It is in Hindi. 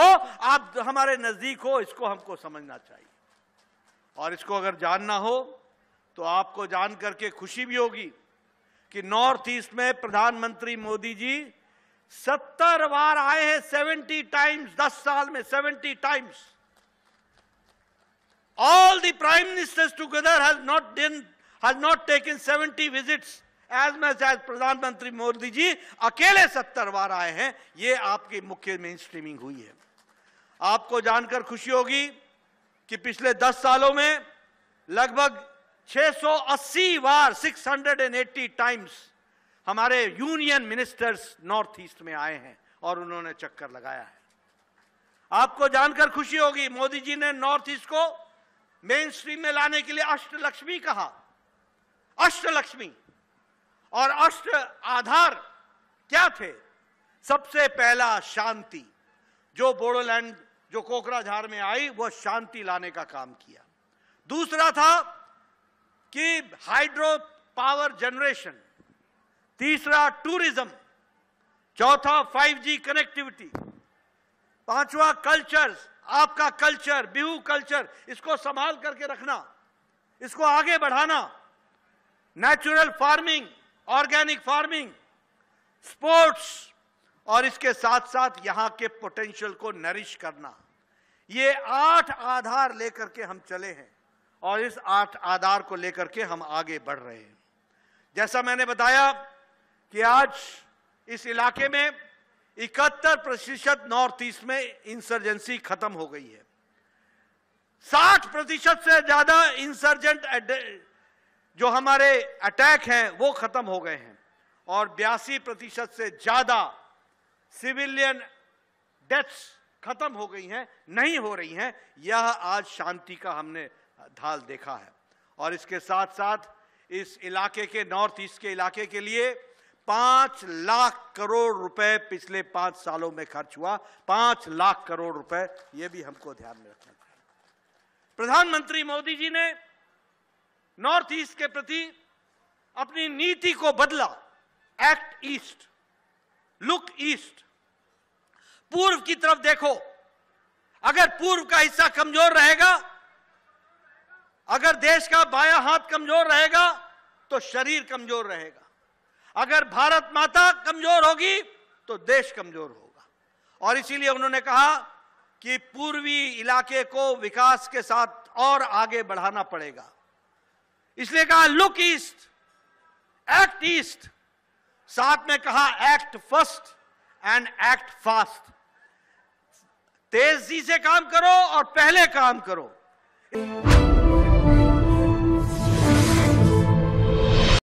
तो आप हमारे नजदीक हो इसको हमको समझना चाहिए और इसको अगर जानना हो तो आपको जान करके खुशी भी होगी कि नॉर्थ ईस्ट में प्रधानमंत्री मोदी जी सत्तर बार आए हैं सेवेंटी टाइम्स दस साल में seventy times all the prime ministers together has not done has not taken seventy visits as much as प्रधानमंत्री मोदी जी अकेले सत्तर बार आए हैं ये आपकी मुख्य मेन स्ट्रीमिंग हुई है आपको जानकर खुशी होगी कि पिछले 10 सालों में लगभग 680 बार 680 टाइम्स हमारे यूनियन मिनिस्टर्स नॉर्थ ईस्ट में आए हैं और उन्होंने चक्कर लगाया है आपको जानकर खुशी होगी मोदी जी ने नॉर्थ ईस्ट को मेन स्ट्रीम में लाने के लिए अष्टलक्ष्मी कहा अष्टलक्ष्मी और अष्ट आधार क्या थे सबसे पहला शांति जो बोडोलैंड जो कोकराझार में आई वो शांति लाने का काम किया दूसरा था कि हाइड्रो पावर जनरेशन तीसरा टूरिज्म चौथा 5G कनेक्टिविटी पांचवा कल्चर आपका कल्चर बिहू कल्चर इसको संभाल करके रखना इसको आगे बढ़ाना natural farming organic farming sports और इसके साथ साथ यहाँ के पोटेंशियल को नरिश करना ये आठ आधार लेकर के हम चले हैं और इस आठ आधार को लेकर के हम आगे बढ़ रहे हैं जैसा मैंने बताया कि आज इस इलाके में इकहत्तर प्रतिशत नॉर्थ ईस्ट में इंसर्जेंसी खत्म हो गई है साठ प्रतिशत से ज्यादा इंसर्जेंट जो हमारे अटैक हैं वो खत्म हो गए हैं और बयासी प्रतिशत से ज्यादा सिविलियन डेथ्स खत्म हो गई हैं नहीं हो रही हैं यह आज शांति का हमने ढाल देखा है और इसके साथ साथ इस इलाके के नॉर्थ ईस्ट के इलाके के लिए पांच लाख करोड़ रुपए पिछले पांच सालों में खर्च हुआ पांच लाख करोड़ रुपए यह भी हमको ध्यान में रखना चाहिए प्रधानमंत्री मोदी जी ने नॉर्थ ईस्ट के प्रति अपनी नीति को बदला एक्ट ईस्ट लुक ईस्ट पूर्व की तरफ देखो अगर पूर्व का हिस्सा कमजोर रहेगा अगर देश का बाया हाथ कमजोर रहेगा तो शरीर कमजोर रहेगा अगर भारत माता कमजोर होगी तो देश कमजोर होगा और इसीलिए उन्होंने कहा कि पूर्वी इलाके को विकास के साथ और आगे बढ़ाना पड़ेगा इसलिए कहा लुक ईस्ट एक्ट ईस्ट साथ में कहा act first and act fast तेजी से काम करो और पहले काम करो